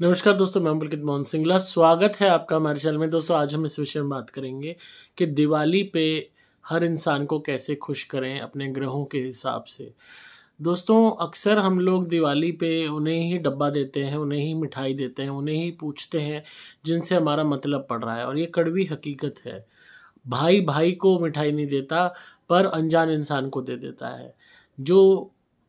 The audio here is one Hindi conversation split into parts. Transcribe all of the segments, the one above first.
नमस्कार दोस्तों मैं पुलकित मोहन सिंगला स्वागत है आपका हमारे चैनल में दोस्तों आज हम इस विषय में बात करेंगे कि दिवाली पे हर इंसान को कैसे खुश करें अपने ग्रहों के हिसाब से दोस्तों अक्सर हम लोग दिवाली पे उन्हें ही डब्बा देते हैं उन्हें ही मिठाई देते हैं उन्हें ही पूछते हैं जिनसे हमारा मतलब पड़ रहा है और ये कड़वी हकीकत है भाई भाई को मिठाई नहीं देता पर अनजान इंसान को दे देता है जो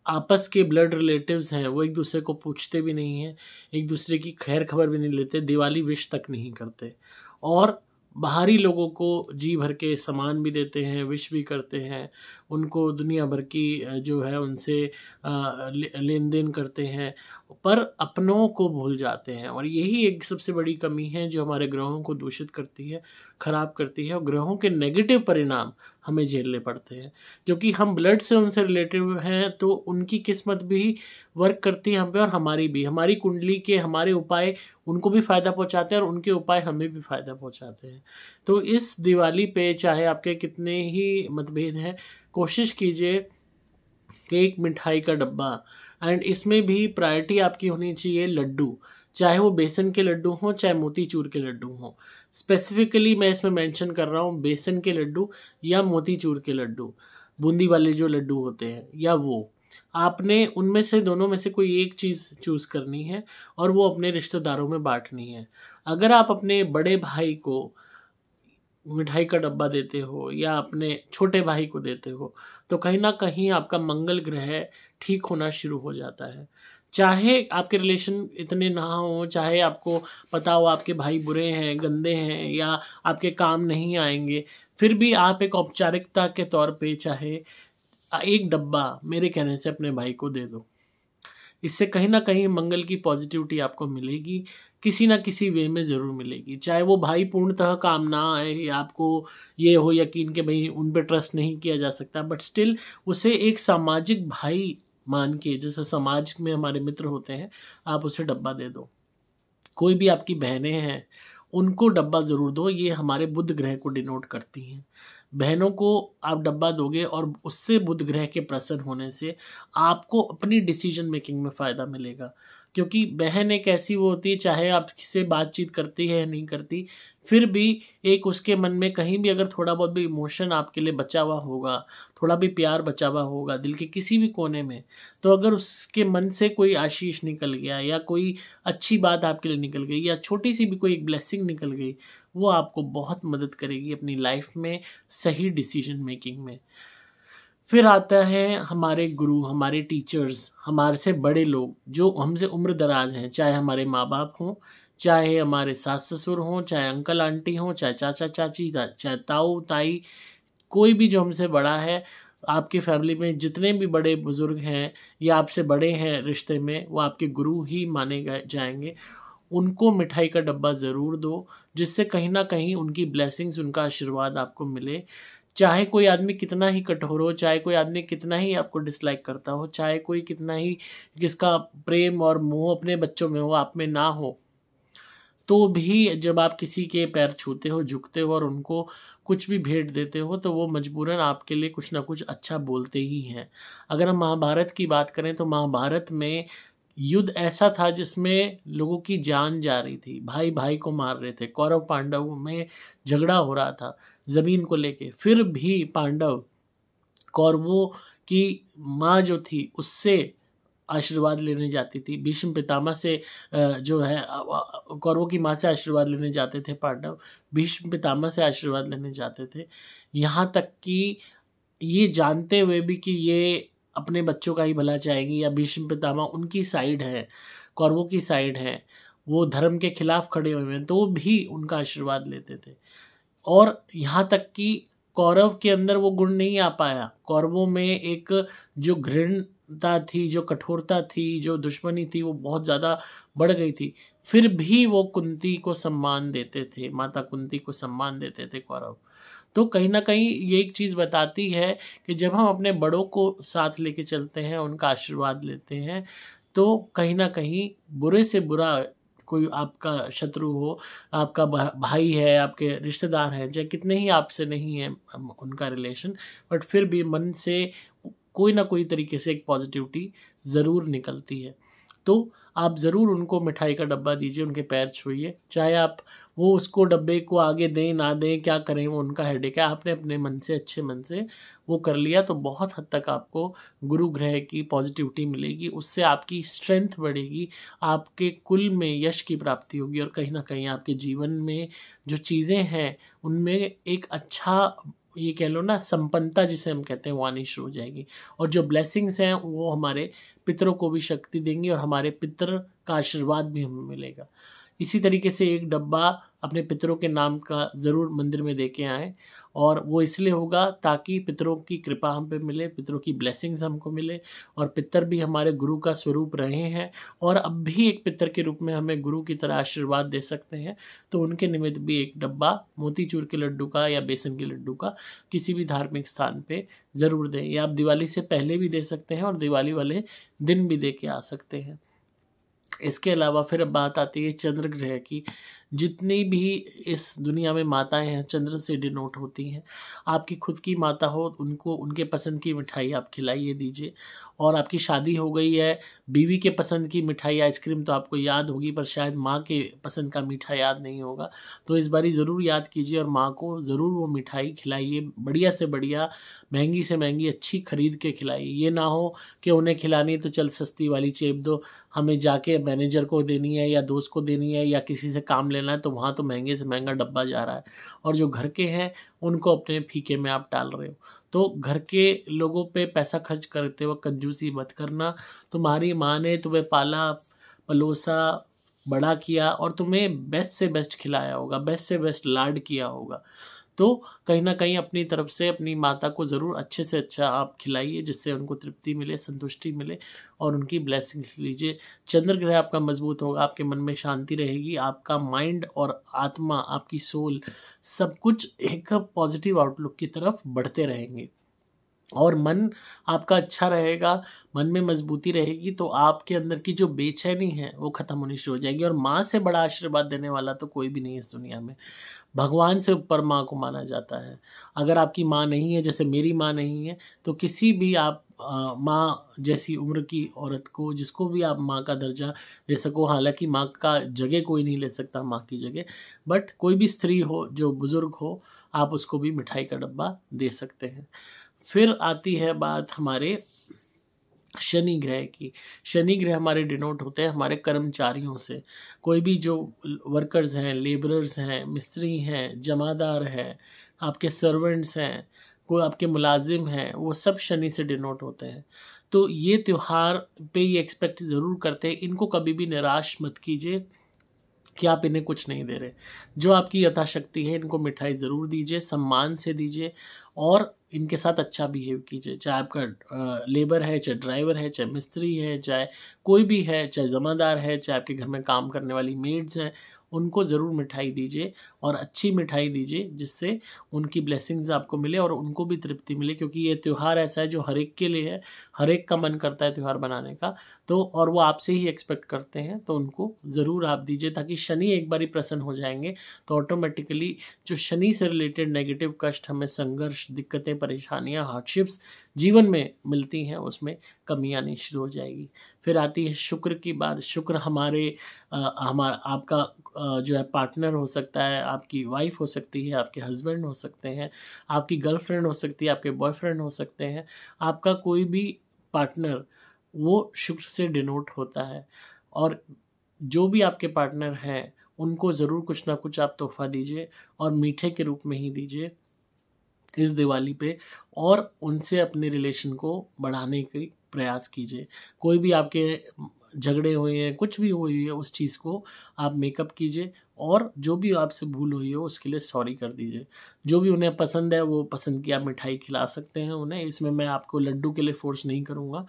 आपस के ब्लड रिलेटिव्स हैं वो एक दूसरे को पूछते भी नहीं हैं एक दूसरे की खैर खबर भी नहीं लेते दिवाली विश तक नहीं करते और बाहरी लोगों को जी भर के सामान भी देते हैं विश भी करते हैं उनको दुनिया भर की जो है उनसे लेन देन करते हैं पर अपनों को भूल जाते हैं और यही एक सबसे बड़ी कमी है जो हमारे ग्रहों को दूषित करती है ख़राब करती है और ग्रहों के नेगेटिव परिणाम हमें झेलने पड़ते हैं क्योंकि हम ब्लड से उनसे रिलेटिव हैं तो उनकी किस्मत भी वर्क करती है हम पे और हमारी भी हमारी कुंडली के हमारे उपाय उनको भी फ़ायदा पहुंचाते हैं और उनके उपाय हमें भी फ़ायदा पहुंचाते हैं तो इस दिवाली पे चाहे आपके कितने ही मतभेद हैं कोशिश कीजिए कि एक मिठाई का डब्बा एंड इसमें भी प्रायोरिटी आपकी होनी चाहिए लड्डू चाहे वो बेसन के लड्डू हों चाहे मोतीचूर के लड्डू हों स्पेसिफिकली मैं इसमें मेंशन कर रहा हूँ बेसन के लड्डू या मोतीचूर के लड्डू बूंदी वाले जो लड्डू होते हैं या वो आपने उनमें से दोनों में से कोई एक चीज़ चूज़ करनी है और वो अपने रिश्तेदारों में बांटनी है अगर आप अपने बड़े भाई को मिठाई का डब्बा देते हो या अपने छोटे भाई को देते हो तो कहीं ना कहीं आपका मंगल ग्रह ठीक होना शुरू हो जाता है चाहे आपके रिलेशन इतने ना हो चाहे आपको पता हो आपके भाई बुरे हैं गंदे हैं या आपके काम नहीं आएंगे फिर भी आप एक औपचारिकता के तौर पे चाहे एक डब्बा मेरे कहने से अपने भाई को दे दो इससे कहीं ना कहीं मंगल की पॉजिटिविटी आपको मिलेगी किसी ना किसी वे में ज़रूर मिलेगी चाहे वो भाई पूर्णतः काम ना आए या आपको ये हो यकीन कि भाई उन पर ट्रस्ट नहीं किया जा सकता बट स्टिल उसे एक सामाजिक भाई मान के जैसे समाज में हमारे मित्र होते हैं आप उसे डब्बा दे दो कोई भी आपकी बहनें हैं उनको डब्बा ज़रूर दो ये हमारे बुद्ध ग्रह को डिनोट करती हैं बहनों को आप डब्बा दोगे और उससे बुध ग्रह के प्रसन्न होने से आपको अपनी डिसीजन मेकिंग में फ़ायदा मिलेगा क्योंकि बहन एक ऐसी वो होती है चाहे आप आपसे बातचीत करती है या नहीं करती फिर भी एक उसके मन में कहीं भी अगर थोड़ा बहुत भी इमोशन आपके लिए बचा हुआ होगा थोड़ा भी प्यार बचा हुआ होगा दिल के किसी भी कोने में तो अगर उसके मन से कोई आशीष निकल गया या कोई अच्छी बात आपके लिए निकल गई या छोटी सी भी कोई एक ब्लेसिंग निकल गई वो आपको बहुत मदद करेगी अपनी लाइफ में सही डिसीजन मेकिंग में फिर आता है हमारे गुरु हमारे टीचर्स हमारे से बड़े लोग जो हमसे उम्र दराज हैं चाहे हमारे माँ बाप हों चाहे हमारे सास ससुर हों चाहे अंकल आंटी हों चाहे चाचा चाची चाहे ताऊ ताई कोई भी जो हमसे बड़ा है आपके फैमिली में जितने भी बड़े बुज़ुर्ग हैं या आपसे बड़े हैं रिश्ते में वो आपके गुरु ही माने गए जाएंगे उनको मिठाई का डब्बा ज़रूर दो जिससे कहीं ना कहीं उनकी ब्लेसिंग्स उनका आशीर्वाद आपको मिले चाहे कोई आदमी कितना ही कठोर हो चाहे कोई आदमी कितना ही आपको डिसलाइक करता हो चाहे कोई कितना ही जिसका प्रेम और मोह अपने बच्चों में हो आप में ना हो तो भी जब आप किसी के पैर छूते हो झुकते हो और उनको कुछ भी भेंट देते हो तो वो मजबूरन आपके लिए कुछ ना कुछ अच्छा बोलते ही हैं अगर हम महाभारत की बात करें तो महाभारत में युद्ध ऐसा था जिसमें लोगों की जान जा रही थी भाई भाई को मार रहे थे कौरव पांडव में झगड़ा हो रहा था ज़मीन को लेके फिर भी पांडव कौरवों की माँ जो थी उससे आशीर्वाद लेने जाती थी भीष्म पितामह से जो है कौरवों की माँ से आशीर्वाद लेने जाते थे पांडव भीष्म पितामह से आशीर्वाद लेने जाते थे यहाँ तक कि ये जानते हुए भी कि ये अपने बच्चों का ही भला चाहेंगी या भीष्म पितामह उनकी साइड है कौरवों की साइड है वो धर्म के खिलाफ खड़े हुए हैं तो भी उनका आशीर्वाद लेते थे और यहाँ तक कि कौरव के अंदर वो गुण नहीं आ पाया कौरवों में एक जो घृणता थी जो कठोरता थी जो दुश्मनी थी वो बहुत ज़्यादा बढ़ गई थी फिर भी वो कुंती को सम्मान देते थे माता कुंती को सम्मान देते थे कौरव तो कहीं ना कहीं ये एक चीज़ बताती है कि जब हम अपने बड़ों को साथ लेके चलते हैं उनका आशीर्वाद लेते हैं तो कहीं ना कहीं बुरे से बुरा कोई आपका शत्रु हो आपका भाई है आपके रिश्तेदार हैं चाहे कितने ही आपसे नहीं है उनका रिलेशन बट फिर भी मन से कोई ना कोई तरीके से एक पॉजिटिविटी ज़रूर निकलती है तो आप ज़रूर उनको मिठाई का डब्बा दीजिए उनके पैर छुइए चाहे आप वो उसको डब्बे को आगे दें ना दें क्या करें वो उनका हेडेक है आपने अपने मन से अच्छे मन से वो कर लिया तो बहुत हद तक आपको गुरु ग्रह की पॉजिटिविटी मिलेगी उससे आपकी स्ट्रेंथ बढ़ेगी आपके कुल में यश की प्राप्ति होगी और कहीं ना कहीं आपके जीवन में जो चीज़ें हैं उनमें एक अच्छा ये कह लो ना संपन्नता जिसे हम कहते हैं वानिश हो जाएगी और जो ब्लेसिंग्स हैं वो हमारे पितरों को भी शक्ति देंगी और हमारे पितर का आशीर्वाद भी हमें मिलेगा इसी तरीके से एक डब्बा अपने पितरों के नाम का ज़रूर मंदिर में दे के आएँ और वो इसलिए होगा ताकि पितरों की कृपा हम पे मिले पितरों की ब्लेसिंग्स हमको मिले और पितर भी हमारे गुरु का स्वरूप रहे हैं और अब भी एक पितर के रूप में हमें गुरु की तरह आशीर्वाद दे सकते हैं तो उनके निमित्त भी एक डब्बा मोतीचूर के लड्डू का या बेसन के लड्डू का किसी भी धार्मिक स्थान पर ज़रूर दें या आप दिवाली से पहले भी दे सकते हैं और दिवाली वाले दिन भी दे के आ सकते हैं इसके अलावा फिर बात आती है चंद्र ग्रह की जितनी भी इस दुनिया में माताएं हैं चंद्र से डिनोट होती हैं आपकी खुद की माता हो उनको उनके पसंद की मिठाई आप खिलाइए दीजिए और आपकी शादी हो गई है बीवी के पसंद की मिठाई आइसक्रीम तो आपको याद होगी पर शायद माँ के पसंद का मीठा याद नहीं होगा तो इस बारी ज़रूर याद कीजिए और माँ को ज़रूर वो मिठाई खिलाइए बढ़िया से बढ़िया महंगी से महंगी अच्छी खरीद के खिलाइए ये ना हो कि उन्हें खिलानी तो चल सस्ती वाली चेप दो हमें जाके मैनेजर को देनी है या दोस्त को देनी है या किसी से काम ले लेना है तो वहाँ तो महंगे से महंगा डब्बा जा रहा है और जो घर के हैं उनको अपने फीके में आप डाल रहे हो तो घर के लोगों पे पैसा खर्च करते वक्त कंजूसी मत करना तुम्हारी माँ ने तुम्हें पाला पलोसा बड़ा किया और तुम्हें बेस्ट से बेस्ट खिलाया होगा बेस्ट से बेस्ट लाड किया होगा तो कहीं ना कहीं अपनी तरफ से अपनी माता को ज़रूर अच्छे से अच्छा आप खिलाइए जिससे उनको तृप्ति मिले संतुष्टि मिले और उनकी ब्लेसिंग्स लीजिए चंद्र ग्रह आपका मजबूत होगा आपके मन में शांति रहेगी आपका माइंड और आत्मा आपकी सोल सब कुछ एक पॉजिटिव आउटलुक की तरफ बढ़ते रहेंगे और मन आपका अच्छा रहेगा मन में मजबूती रहेगी तो आपके अंदर की जो बेचैनी है वो ख़त्म होनी शुरू हो जाएगी और माँ से बड़ा आशीर्वाद देने वाला तो कोई भी नहीं है इस दुनिया में भगवान से ऊपर माँ को माना जाता है अगर आपकी माँ नहीं है जैसे मेरी माँ नहीं है तो किसी भी आप माँ जैसी उम्र की औरत को जिसको भी आप माँ का दर्जा दे सको हालांकि माँ का जगह कोई नहीं ले सकता माँ की जगह बट कोई भी स्त्री हो जो बुज़ुर्ग हो आप उसको भी मिठाई का डब्बा दे सकते हैं फिर आती है बात हमारे शनि ग्रह की शनि ग्रह हमारे डिनोट होते हैं हमारे कर्मचारियों से कोई भी जो वर्कर्स हैं लेबरर्स हैं मिस्त्री हैं जमादार हैं आपके सर्वेंट्स हैं कोई आपके मुलाजिम हैं वो सब शनि से डिनोट होते हैं तो ये त्यौहार पे ये एक्सपेक्ट ज़रूर करते हैं इनको कभी भी निराश मत कीजिए कि आप इन्हें कुछ नहीं दे रहे जो आपकी यथाशक्ति है इनको मिठाई ज़रूर दीजिए सम्मान से दीजिए और इनके साथ अच्छा बिहेव कीजिए चाहे आपका लेबर है चाहे ड्राइवर है चाहे मिस्त्री है चाहे कोई भी है चाहे जमादार है चाहे आपके घर में काम करने वाली मेड्स हैं उनको ज़रूर मिठाई दीजिए और अच्छी मिठाई दीजिए जिससे उनकी ब्लेसिंग्स आपको मिले और उनको भी तृप्ति मिले क्योंकि ये त्यौहार ऐसा है जो हर एक के लिए है हर एक का मन करता है त्यौहार बनाने का तो और वो आपसे ही एक्सपेक्ट करते हैं तो उनको ज़रूर आप दीजिए ताकि शनि एक बार ही प्रसन्न हो जाएंगे तो ऑटोमेटिकली जो शनि से रिलेटेड नेगेटिव कष्ट हमें संघर्ष दिक्कतें परेशानियाँ हार्डशिप्स जीवन में मिलती हैं उसमें कमी आनी शुरू हो जाएगी फिर आती है शुक्र की बात शुक्र हमारे हमारा आपका आ, जो है पार्टनर हो सकता है आपकी वाइफ हो सकती है आपके हस्बैंड हो सकते हैं आपकी गर्लफ्रेंड हो सकती है आपके बॉयफ्रेंड हो सकते हैं आपका कोई भी पार्टनर वो शुक्र से डिनोट होता है और जो भी आपके पार्टनर हैं उनको ज़रूर कुछ ना कुछ आप तोहफा दीजिए और मीठे के रूप में ही दीजिए इस दिवाली पे और उनसे अपने रिलेशन को बढ़ाने के प्रयास कीजिए कोई भी आपके झगड़े हुए हैं कुछ भी हुई है उस चीज़ को आप मेकअप कीजिए और जो भी आपसे भूल हुई हो उसके लिए सॉरी कर दीजिए जो भी उन्हें पसंद है वो पसंद की आप मिठाई खिला सकते हैं उन्हें इसमें मैं आपको लड्डू के लिए फोर्स नहीं करूँगा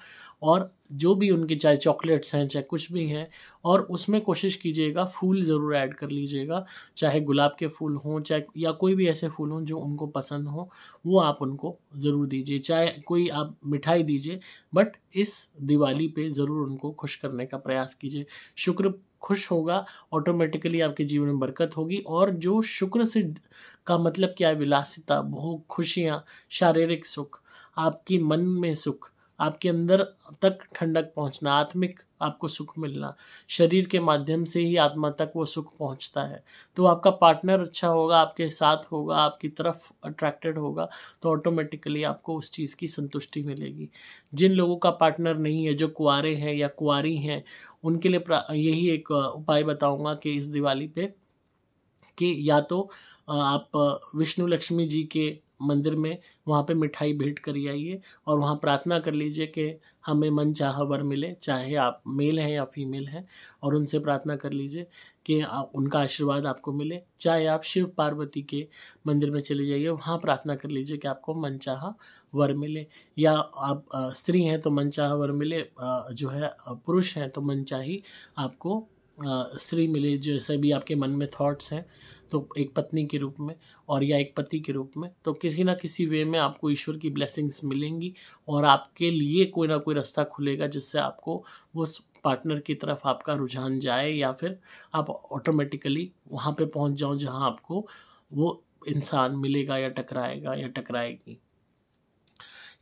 और जो भी उनके चाहे चॉकलेट्स हैं चाहे कुछ भी हैं और उसमें कोशिश कीजिएगा फूल ज़रूर ऐड कर लीजिएगा चाहे गुलाब के फूल हों चाहे या कोई भी ऐसे फूल हों जो उनको पसंद हो वो आप उनको ज़रूर दीजिए चाहे कोई आप मिठाई दीजिए बट इस दिवाली पे ज़रूर उनको खुश करने का प्रयास कीजिए शुक्र खुश होगा ऑटोमेटिकली आपके जीवन में बरकत होगी और जो शुक्र से का मतलब क्या है विलासिता भोग खुशियाँ शारीरिक सुख आपकी मन में सुख आपके अंदर तक ठंडक पहुंचना आत्मिक आपको सुख मिलना शरीर के माध्यम से ही आत्मा तक वो सुख पहुंचता है तो आपका पार्टनर अच्छा होगा आपके साथ होगा आपकी तरफ अट्रैक्टेड होगा तो ऑटोमेटिकली आपको उस चीज़ की संतुष्टि मिलेगी जिन लोगों का पार्टनर नहीं है जो कुआरे हैं या कुआरी हैं उनके लिए यही एक उपाय बताऊँगा कि इस दिवाली पे कि या तो आप विष्णु लक्ष्मी जी के मंदिर में वहाँ पे मिठाई भेंट कर आइए और वहाँ प्रार्थना कर लीजिए कि हमें मन चाह वर मिले चाहे आप मेल हैं या फीमेल हैं और उनसे प्रार्थना कर लीजिए कि उनका आशीर्वाद आपको मिले चाहे आप शिव पार्वती के मंदिर में चले जाइए वहाँ प्रार्थना कर लीजिए कि आपको मन चाह वर मिले या आप स्त्री हैं तो मन चाह वर मिले जो है पुरुष हैं तो मन चाही आपको स्त्री मिले जैसे भी आपके मन में थॉट्स हैं तो एक पत्नी के रूप में और या एक पति के रूप में तो किसी ना किसी वे में आपको ईश्वर की ब्लेसिंग्स मिलेंगी और आपके लिए कोई ना कोई रास्ता खुलेगा जिससे आपको वो पार्टनर की तरफ आपका रुझान जाए या फिर आप ऑटोमेटिकली वहाँ पे पहुँच जाओ जहाँ आपको वो इंसान मिलेगा या टकराएगा या टकराएगी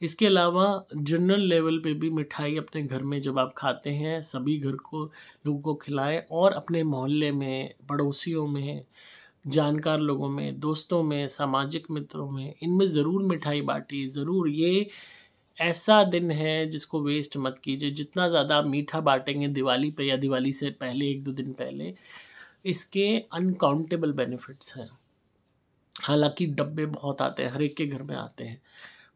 इसके अलावा जनरल लेवल पे भी मिठाई अपने घर में जब आप खाते हैं सभी घर को लोगों को खिलाएं और अपने मोहल्ले में पड़ोसियों में जानकार लोगों में दोस्तों में सामाजिक मित्रों में इनमें ज़रूर मिठाई बाटी ज़रूर ये ऐसा दिन है जिसको वेस्ट मत कीजिए जितना ज़्यादा मीठा बांटेंगे दिवाली पे या दिवाली से पहले एक दो दिन पहले इसके अनकाउंटेबल बेनिफिट्स हैं हालांकि डब्बे बहुत आते हैं हर एक के घर में आते हैं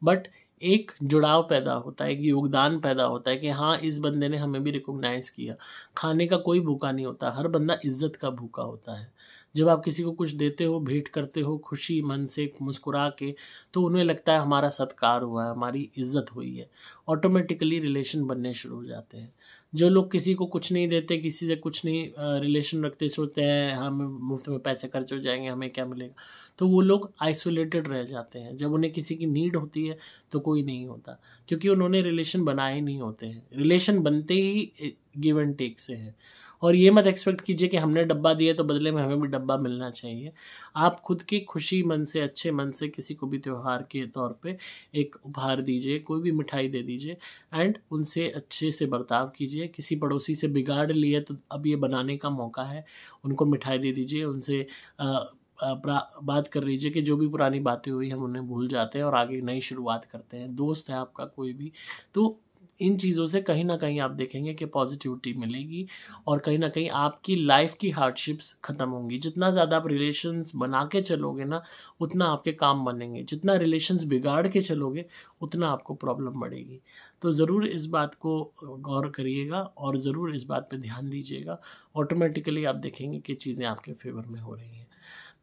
बट एक जुड़ाव पैदा होता है एक योगदान पैदा होता है कि हाँ इस बंदे ने हमें भी रिकोगनाइज किया खाने का कोई भूखा नहीं होता हर बंदा इज्जत का भूखा होता है जब आप किसी को कुछ देते हो भेंट करते हो खुशी मन से मुस्कुरा के तो उन्हें लगता है हमारा सत्कार हुआ है हमारी इज्जत हुई है ऑटोमेटिकली रिलेशन बनने शुरू हो जाते हैं जो लोग किसी को कुछ नहीं देते किसी से कुछ नहीं रिलेशन रखते सोचते हैं हम हाँ, मुफ्त में पैसे खर्च हो जाएंगे हमें क्या मिलेगा तो वो लोग आइसोलेटेड रह जाते हैं जब उन्हें किसी की नीड होती है तो कोई नहीं होता क्योंकि उन्होंने रिलेशन बनाए नहीं होते हैं रिलेशन बनते ही गिव एंड टेक से है और ये मत एक्सपेक्ट कीजिए कि हमने डब्बा दिया तो बदले में हमें भी डब्बा मिलना चाहिए आप खुद की खुशी मन से अच्छे मन से किसी को भी त्यौहार के तौर पे एक उपहार दीजिए कोई भी मिठाई दे दीजिए एंड उनसे अच्छे से बर्ताव कीजिए किसी पड़ोसी से बिगाड़ लिए तो अब ये बनाने का मौका है उनको मिठाई दे दीजिए उनसे आ, बात कर लीजिए कि जो भी पुरानी बातें हुई हम उन्हें भूल जाते हैं और आगे नई शुरुआत करते हैं दोस्त है आपका कोई भी तो इन चीज़ों से कहीं ना कहीं आप देखेंगे कि पॉजिटिविटी मिलेगी और कहीं ना कहीं आपकी लाइफ की हार्डशिप्स ख़त्म होंगी जितना ज़्यादा आप रिलेशन्स बना के चलोगे ना उतना आपके काम बनेंगे जितना रिलेशन्स बिगाड़ के चलोगे उतना आपको प्रॉब्लम बढ़ेगी तो ज़रूर इस बात को गौर करिएगा और ज़रूर इस बात पर ध्यान दीजिएगा ऑटोमेटिकली आप देखेंगे कि चीज़ें आपके फेवर में हो रही हैं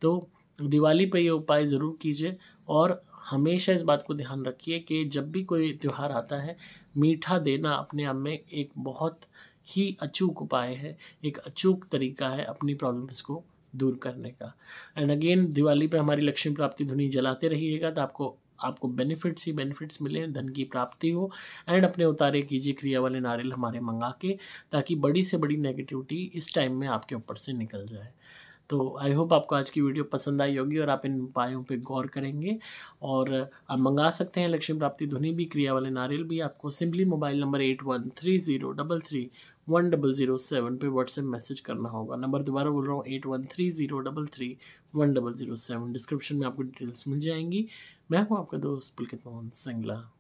तो दिवाली पे ये उपाय ज़रूर कीजिए और हमेशा इस बात को ध्यान रखिए कि जब भी कोई त्यौहार आता है मीठा देना अपने आप में एक बहुत ही अचूक उपाय है एक अचूक तरीका है अपनी प्रॉब्लम्स को दूर करने का एंड अगेन दिवाली पे हमारी लक्ष्मी प्राप्ति धुनी जलाते रहिएगा तो आपको आपको बेनिफिट्स ही बेनिफिट्स मिले धन की प्राप्ति हो एंड अपने उतारे कीजिए क्रिया वाले नारियल हमारे मंगा के ताकि बड़ी से बड़ी नेगेटिविटी इस टाइम में आपके ऊपर से निकल जाए तो आई होप आपको आज की वीडियो पसंद आई होगी और आप इन उपायों पर गौर करेंगे और आप मंगा सकते हैं लक्ष्मी प्राप्ति ध्वनि भी क्रिया वाले नारियल भी आपको simply mobile number eight one three zero double three one double zero seven पर व्हाट्सएप मैसेज करना होगा नंबर दोबारा बोल रहा हूँ eight one three zero double three one double zero seven description में आपको डिटेल्स मिल जाएंगी मैं हूँ आपका दोस्त पुलकित मोहन सिंगला